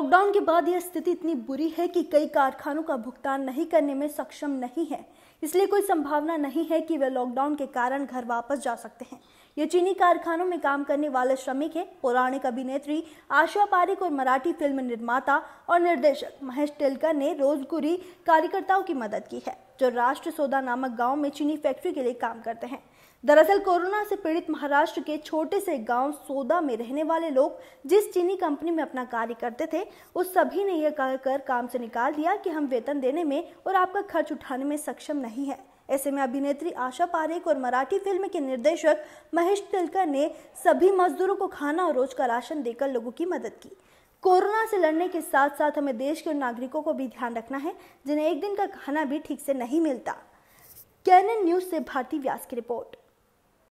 lockdown के बाद यह स्थिति इतनी बुरी है कि कई कारखानों का भुगतान नहीं करने में सक्षम नहीं है इसलिए कोई संभावना नहीं है कि वे लॉकडाउन के कारण घर वापस जा सकते हैं ये चीनी कारखानों में काम करने वाले श्रमिक हैं पौराणिक अभिनेत्री आशा पारिक और मराठी फिल्म निर्माता और निर्देशक महेश टेलकर ने रोजगुरी कार्यकर्ताओं की मदद की है जो राष्ट्र सौदा नामक गांव में चीनी फैक्ट्री के लिए काम करते हैं दरअसल कोरोना से पीड़ित महाराष्ट्र के छोटे से गांव सोदा में रहने वाले लोग जिस चीनी कंपनी में अपना कार्य करते थे उस सभी ने यह कहकर कर काम से निकाल दिया कि हम वेतन देने में और आपका खर्च उठाने में सक्षम नहीं है ऐसे में अभिनेत्री आशा पारेख और मराठी फिल्म के निर्देशक महेश तिलकर ने सभी मजदूरों को खाना और रोज का राशन देकर लोगों की मदद की कोरोना से लड़ने के साथ साथ हमें देश के नागरिकों को भी ध्यान रखना है जिन्हें एक दिन का खाना भी ठीक से नहीं मिलता कैन न्यूज से भारती व्यास की रिपोर्ट